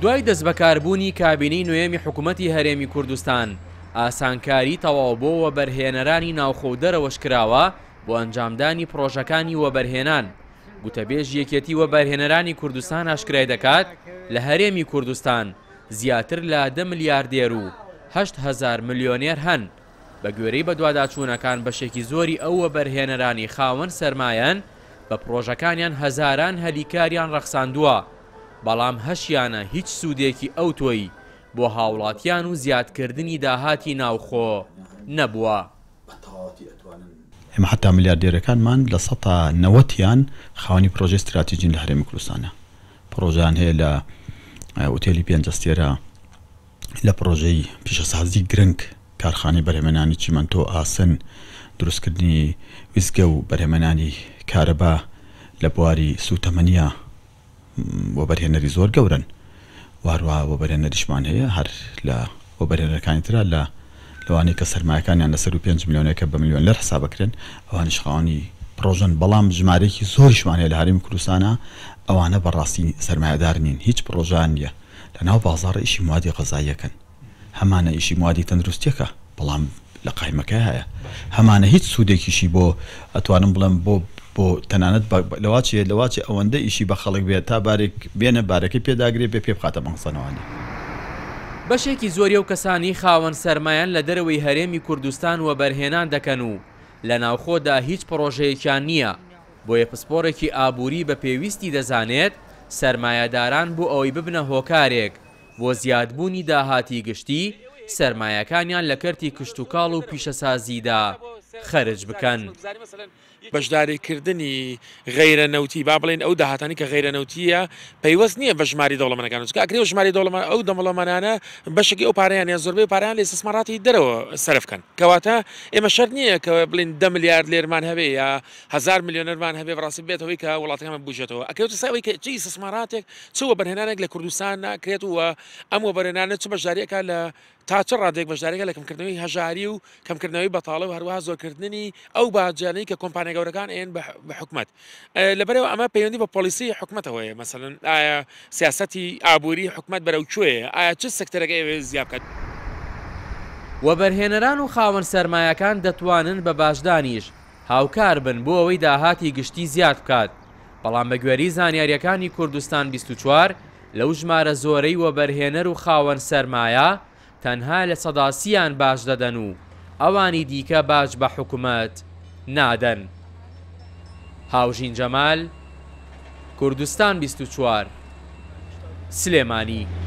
دوای دەستبەکاربوونی کابینەی نوێمی حکوومەتی هەرێمی کوردستان ئاسانکاری تەواوبووەوە بەرهێنەرانی ناوخەودەرەوەش کراوە بۆ ئەنجامدانی پرۆژەکانی وەبەرهێنان گوتەبێژ یەکێتی وەبەرهێنەرانی کوردستان ئاشکرای دەکات لە هەرێمی کوردستان زیاتر لە ده ملیاردێر و هزار ملیۆنێر هەن بە گوێرەی بە دوواداچوونەکان بەشێکی زۆری ئەوە بەرهێنەرانی خاوەن سرمایەن بە پرۆژەکانیان هەزاران هەلیکاریان ڕەخساندووە بەڵام هەشیانە هیچ سوودێکی ئەو تۆی بۆ هاوڵاتیان و زیادکردنی داهاتی ناوخۆ نەبووە. ئێمە حتا میلیاردێرەکانمان لە سە نەوەتیان خاوەنی پرۆژه استراتیژین لە هەرێمی کوردستانە پرۆژان هەیە لە ئوتێلی پێنجستێرە لە پرۆژەی پیشەسازی گرنگ کارخانەی بەرهێمەنانی چیمەنتۆ ئاسن دروستکردنی ویزگە و بەرهێمەنانی کارەبا لە بواری سوتەمەنیە وەبەرهێنەری زۆر گەورن وارووا وەبەرهێنەریشمان هەیە هەر لە وەبەرهێنەکانی تررا لە لەوانەیە کە سەرمایەکانیان لەسەر و 5 میلیۆنەکە بە میلیۆن لەر حسا بکرێن ئەوان شخواوانی پرۆژن بەڵام ژمارەیەکی زۆریشمانەیە لە هەرمی کوردستانە ئەوانە بەڕاستی سرمایهدار نین هیچ پرۆژان نیە لەناو بازار ئیشی موادی غەزایەکەن هەمانە ئیشی موادی تەندروستیەکە بەڵام لە قایمەکە هەیە هەمانە هیچ سوودێکیشی بۆ ئەتوانم بڵم بۆ بۆ تەنانەت لەواچێ لەواچێ ئەوەندە ئیشی بە خەڵک بێت تا بارێک بێنە بارەکەی پێداگرێت بێ پێ بخاتە مەخسەنەوانی. بەشێکی زۆری و کەسانی خاوەن سەرمایان لە دەرەوەی هەرێمی کوردستان وە بەرهێنان دەکەن و لە ناوخۆدا هیچ پرۆژەیەکیان نییە بۆیە پسپۆرێکی ئابووری بە پێویستی دەزانێت سەرمایەداران بۆ ئەوەی ببنە هۆکارێک بۆ زیادبوونی داهاتی گشتی سەرمایەکانیان لە کەرتی کشتتوکاڵ و پیشەسازیدا خەرج بکەن بەشداریکردنی غیرە نەوتی با بڵێن ئەو داهاتانی کە غیرە نەوتیە پەیوەست نییە بە ژماری دەوڵەمەکان چکرێ ژماری دەوڵمە ئەو دەمەڵەمانانە بەشکی ئەو پاریان یان زۆربەی پاریان لە سسمماراتی دەرەوە سەرفکەن کەواتە ئێمە شەر نییە کە بڵین ده میلیارد لێرمان هەبێ یا هزار میلیۆنەرمان هەبێ ڕاستی بێتەوەی کە وڵاتەکانمە بژێتەوە ئەکەوت ساوی کە چی سسمماراتێک چوە بەرهێنانێک لە کوردستان ناکرێت وە ئەم وەبەرێنانە چ بەشداریەکە لە تاچە ڕادێک بەشدارێکە لە کەمکردنەوەی هەژاری و کەمکردنەوەی بەتاڵە هەروها زۆر بەکارکردنی ئەو باجانەی کە کۆمپانیا گەورەکان ئێن بە حکومت لەبەرەوە ئەمە پەیوەندی بە پۆلیسی حکومتەوەی مەمثلەن ئایا سیاستی ئابووری حکومت بەرەو کوێ ئایا چ سکتەرەکە ئێوێ زیابکات. وەبەرهێنەران و خاوەن سەرمایەکان دەتوانن بە باشدانیش هاوکار بن بۆ ئەوەی داهاتی گشتی زیاد بکات بەڵام بەگوێری زانیاریەکانی کوردستان 24 لەو ژمارە زۆرەی وەبەرهێنەر و خاوەن سەرمایە تەنها لە سەداسیان باش دەدەن و ئەوانی دیکە باش بە حکوومەت نادەن هاوژین جەمال کوردستان 24 سلێمانی